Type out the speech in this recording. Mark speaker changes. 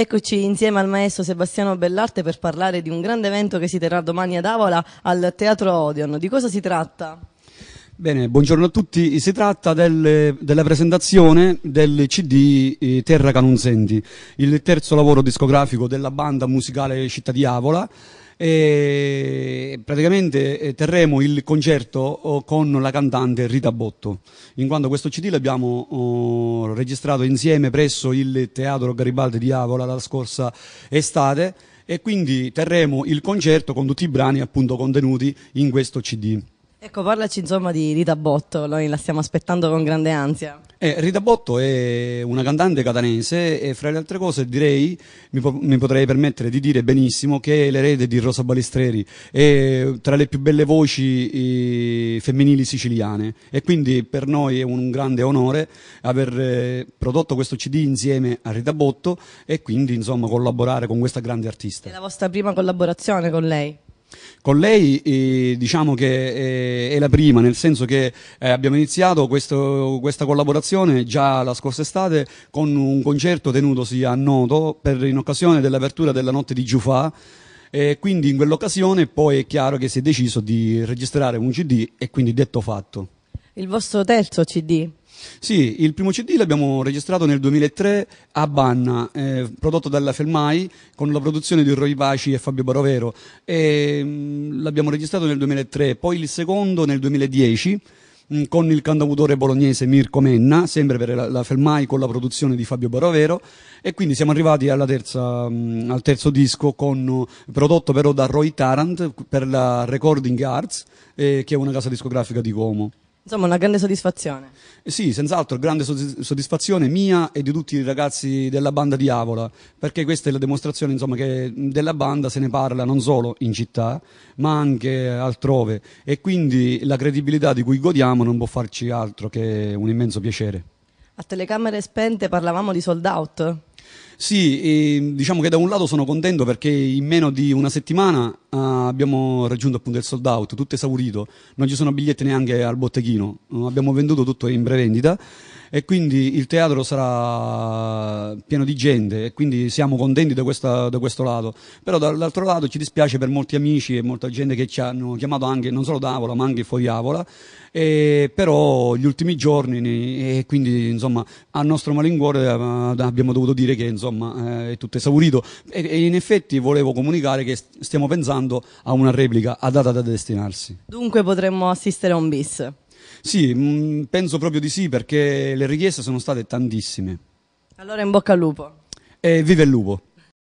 Speaker 1: Eccoci insieme al maestro Sebastiano Bellarte per parlare di un grande evento che si terrà domani ad Avola al Teatro Odeon. Di cosa si tratta?
Speaker 2: Bene, buongiorno a tutti. Si tratta del, della presentazione del CD eh, Terra Canunzenti, il terzo lavoro discografico della banda musicale Città di Avola e praticamente eh, terremo il concerto oh, con la cantante Rita Botto, in quanto questo CD l'abbiamo oh, registrato insieme presso il Teatro Garibaldi di Avola la scorsa estate e quindi terremo il concerto con tutti i brani appunto contenuti in questo CD.
Speaker 1: Ecco, parlaci insomma di Rita Botto, noi la stiamo aspettando con grande ansia.
Speaker 2: Eh, Rita Botto è una cantante catanese e fra le altre cose direi, mi, po mi potrei permettere di dire benissimo che è l'erede di Rosa Balistreri, è tra le più belle voci eh, femminili siciliane e quindi per noi è un grande onore aver eh, prodotto questo CD insieme a Rita Botto e quindi insomma collaborare con questa grande artista. È la
Speaker 1: vostra prima collaborazione con lei?
Speaker 2: Con lei eh, diciamo che eh, è la prima, nel senso che eh, abbiamo iniziato questo, questa collaborazione già la scorsa estate con un concerto tenutosi a Noto per, in occasione dell'apertura della notte di Giufà e quindi in quell'occasione poi è chiaro che si è deciso di registrare un CD e quindi detto fatto.
Speaker 1: Il vostro terzo CD?
Speaker 2: Sì, il primo CD l'abbiamo registrato nel 2003 a Banna, eh, prodotto dalla Felmai con la produzione di Roy Baci e Fabio Barovero. E, mh, mm, l'abbiamo registrato nel 2003, poi il secondo nel 2010 mh, mm, con il cantautore bolognese Mirko Menna, sempre per la, la, Felmai con la produzione di Fabio Barovero e quindi siamo arrivati terza, mh, mm, al terzo disco con, prodotto però da Roy Tarant per la Recording Arts eh, che è una casa discografica di Como. Insomma, una grande soddisfazione. Eh sì, senz'altro, grande soddisfazione mia e di tutti i ragazzi della banda di Avola, perché questa è la dimostrazione insomma, che della banda se ne parla non solo in città, ma anche altrove. E quindi la credibilità di cui godiamo non può farci altro che un immenso piacere.
Speaker 1: A telecamere spente parlavamo di sold out.
Speaker 2: Sì, e, diciamo che da un lato sono contento perché in meno di una settimana uh, abbiamo raggiunto appunto il sold out, tutto esaurito, non ci sono biglietti neanche al botteghino, uh, abbiamo venduto tutto in prevendita e quindi il teatro sarà pieno di gente e quindi siamo contenti da, questa, da questo lato, però dall'altro lato ci dispiace per molti amici e molta gente che ci hanno chiamato anche non solo da Avola ma anche fuori Avola, e, però gli ultimi giorni e quindi insomma a nostro malincuore ah, abbiamo dovuto dire che insomma, insomma eh, è tutto esaurito e, e, in effetti volevo comunicare che stiamo pensando a una replica adatta da destinarsi.
Speaker 1: Dunque potremmo assistere a un bis?
Speaker 2: Sì, mh, mm, penso proprio di sì perché le richieste sono state tantissime.
Speaker 1: Allora in bocca al lupo.
Speaker 2: E vive il lupo.